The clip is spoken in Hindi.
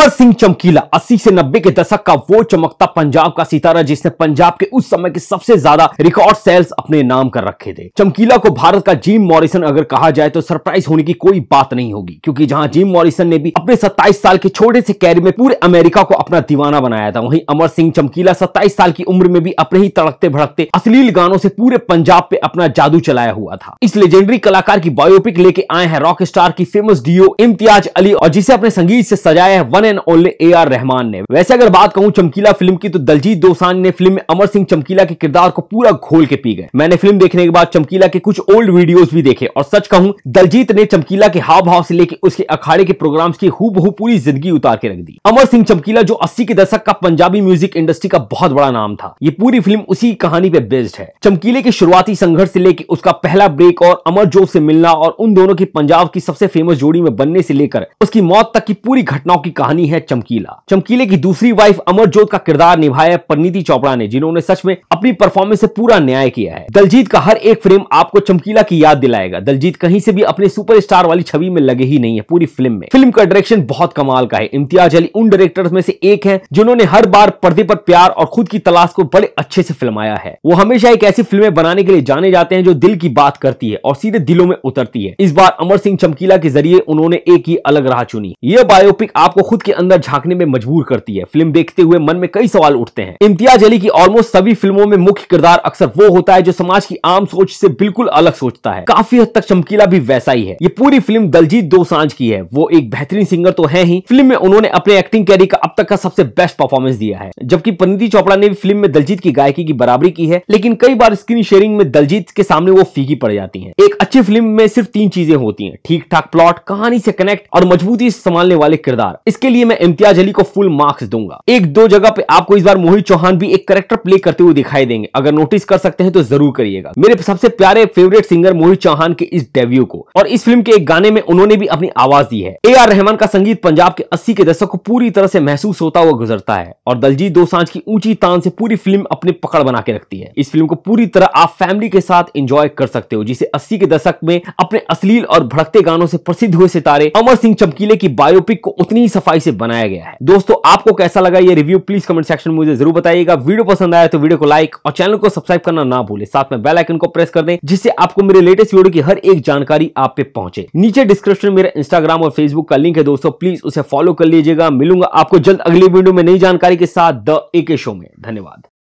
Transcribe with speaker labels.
Speaker 1: अमर सिंह चमकीला 80 से 90 के दशक का वो चमकता पंजाब का सितारा जिसने पंजाब के उस समय के सबसे ज्यादा रिकॉर्ड सेल्स अपने नाम कर रखे थे चमकीला को भारत का जिम मॉरिसन अगर कहा जाए तो सरप्राइज होने की कोई बात नहीं होगी क्योंकि जहां जिम मॉरिसन ने भी अपने सत्ताईस साल के छोटे से कैरियर में पूरे अमेरिका को अपना दीवाना बनाया था वही अमर सिंह चमकीला सत्ताईस साल की उम्र में भी अपने ही तड़कते भड़कते अश्लील गानों से पूरे पंजाब पे अपना जादू चलाया हुआ था इस लेजेंडरी कलाकार की बायोपिक लेके आए हैं रॉक स्टार की फेमस डीओ इम्तियाज अली और जिसे अपने संगीत से सजाया है one and only A R Rahman ने वैसे अगर बात कहूँ चमकीला फिल्म की तो दलजीत दोसान ने फिल्म में अमर सिंह चमकीला के किरदार को पूरा घोल के पी गए मैंने फिल्म देखने के बाद चमकीला के कुछ ओल्ड वीडियोस भी देखे और सच कहूँ दलजीत ने चमकीला के हाव भाव से लेकर उसके अखाड़े के प्रोग्राम्स की हु बहु पूरी जिंदगी उतार के रख दी अमर सिंह चमकीला जो अस्सी के दशक का पंजाबी म्यूजिक इंडस्ट्री का बहुत बड़ा नाम था ये पूरी फिल्म उसी कहानी पे बेस्ड है चमकीले के शुरुआती संघर्ष से लेकर उसका पहला ब्रेक और अमर जोत से मिलना और उन दोनों की पंजाब की सबसे फेमस जोड़ी में बनने से लेकर उसकी मौत तक की पूरी घटनाओं की कहानी कहानी है चमकीला चमकीले की दूसरी वाइफ अमरजोत का किरदार निभाया है परनीति चोपड़ा ने जिन्होंने सच में अपनी परफॉर्मेंस से पूरा न्याय किया है दलजीत का हर एक फ्रेम आपको चमकीला की याद दिलाएगा दलजीत कहीं से भी अपने सुपर वाली छवि में लगे ही नहीं है पूरी फिल्म में फिल्म का डायरेक्शन बहुत कमाल का है इम्तियाज अली उन डायरेक्टर्स में से एक है जिन्होंने हर बार पर्दे पर प्यार और खुद की तलाश को बड़े अच्छे से फिल्माया है वो हमेशा एक ऐसी फिल्में बनाने के लिए जाने जाते हैं जो दिल की बात करती है और सीधे दिलों में उतरती है इस बार अमर सिंह चमकीला के जरिए उन्होंने एक ही अलग राह चुनी यह बायोपिक आपको खुद बॉलीवुड के अंदर झांकने में मजबूर करती है फिल्म देखते हुए मन में कई सवाल उठते हैं इम्तियाज अली की ऑलमोस्ट सभी फिल्मों में मुख्य किरदार अक्सर वो होता है जो समाज की आम सोच से बिल्कुल अलग सोचता है काफी हद तक चमकीला भी वैसा ही है ये पूरी फिल्म दलजीत दोसांझ की है वो एक बेहतरीन सिंगर तो है ही फिल्म में उन्होंने अपने एक्टिंग कैरियर का अब तक का सबसे बेस्ट परफॉर्मेंस दिया है जबकि पंडित चोपड़ा ने भी फिल्म में दलजीत की गायकी की बराबरी की है लेकिन कई बार स्क्रीन शेयरिंग में दलजीत के सामने वो फीकी पड़ जाती है एक अच्छी फिल्म में सिर्फ तीन चीजें होती है ठीक ठाक प्लॉट कहानी से कनेक्ट और मजबूती संभालने वाले किरदार इसके लिए मैं इम्तियाज अली को फुल मार्क्स दूंगा एक दो जगह पे आपको इस बार मोहित चौहान भी एक करेक्टर प्ले करते हुए दिखाई देंगे अगर नोटिस कर सकते हैं तो जरूर करिएगा मेरे सबसे प्यारे फेवरेट सिंगर मोहित चौहान के इस डेब्यू को और इस फिल्म के एक गाने में उन्होंने भी अपनी आवाज दी है ए आर रहमान का संगीत पंजाब के अस्सी के दशक को पूरी तरह से महसूस होता हुआ गुजरता है और दलजीत दो की ऊंची तान से पूरी फिल्म अपने पकड़ बना के रखती है इस फिल्म को पूरी तरह आप फैमिली के साथ एंजॉय कर सकते हो जिसे अस्सी के दशक में अपने अश्लील और भड़कते गानों से प्रसिद्ध हुए सितारे अमर सिंह चमकीले की बायोपिक को उतनी ही सफाई सफाई से बनाया गया है दोस्तों आपको कैसा लगा ये रिव्यू प्लीज कमेंट सेक्शन में मुझे जरूर बताइएगा वीडियो पसंद आया तो वीडियो को लाइक और चैनल को सब्सक्राइब करना ना भूले साथ में बेल आइकन को प्रेस कर दें जिससे आपको मेरे लेटेस्ट वीडियो की हर एक जानकारी आप पे पहुंचे नीचे डिस्क्रिप्शन में मेरा इंस्टाग्राम और फेसबुक का लिंक है दोस्तों प्लीज उसे फॉलो कर लीजिएगा मिलूंगा आपको जल्द अगली वीडियो में नई जानकारी के साथ द एके शो में धन्यवाद